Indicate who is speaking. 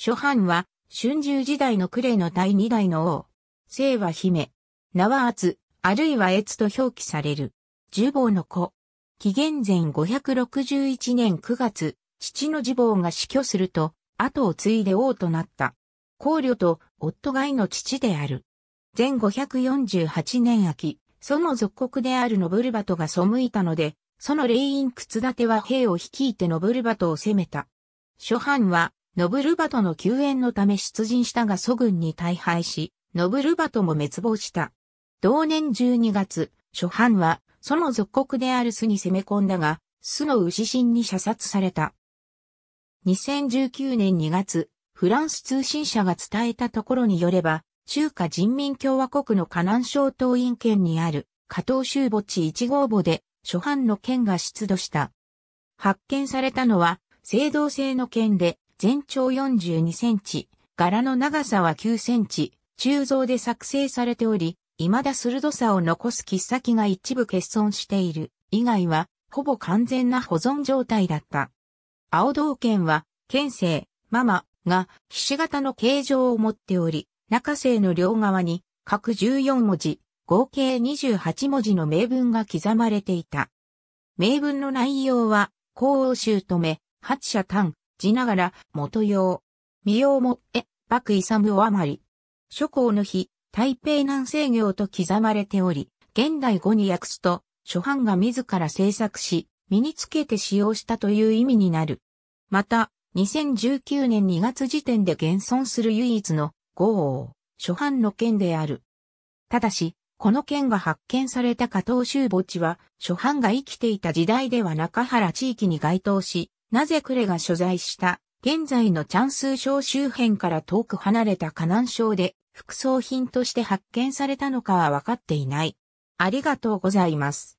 Speaker 1: 諸藩は、春秋時代の呉の第二代の王。清は姫。名は厚、あるいは越と表記される。呪坊の子。紀元前561年9月、父の樹坊が死去すると、後を継いで王となった。皇女と夫外の父である。前548年秋、その属国であるノブルバトが背いたので、その霊院屈立は兵を率いてノブルバトを攻めた。諸藩は、ノブルバトの救援のため出陣したが祖軍に大敗し、ノブルバトも滅亡した。同年12月、諸藩は、その属国である巣に攻め込んだが、巣の牛神に射殺された。2019年2月、フランス通信社が伝えたところによれば、中華人民共和国の河南省東院県にある、加藤州墓地1号墓で、諸藩の剣が出土した。発見されたのは、青銅製の剣で、全長42センチ、柄の長さは9センチ、鋳造で作成されており、未だ鋭さを残す切先が一部欠損している、以外は、ほぼ完全な保存状態だった。青銅剣は、剣聖、ママが、騎士形の形状を持っており、中世の両側に、各14文字、合計28文字の名文が刻まれていた。名文の内容は、皇欧州止め、八社単、地ながら、元用。未用も、え、幕勇を余り。諸侯の日、台北南西行と刻まれており、現代語に訳すと、諸藩が自ら制作し、身につけて使用したという意味になる。また、2019年2月時点で現存する唯一の豪王、諸藩の剣である。ただし、この剣が発見された加藤州墓地は、諸藩が生きていた時代では中原地域に該当し、なぜクレが所在した現在のチャンスー省周辺から遠く離れた河南省で副葬品として発見されたのかは分かっていない。ありがとうございます。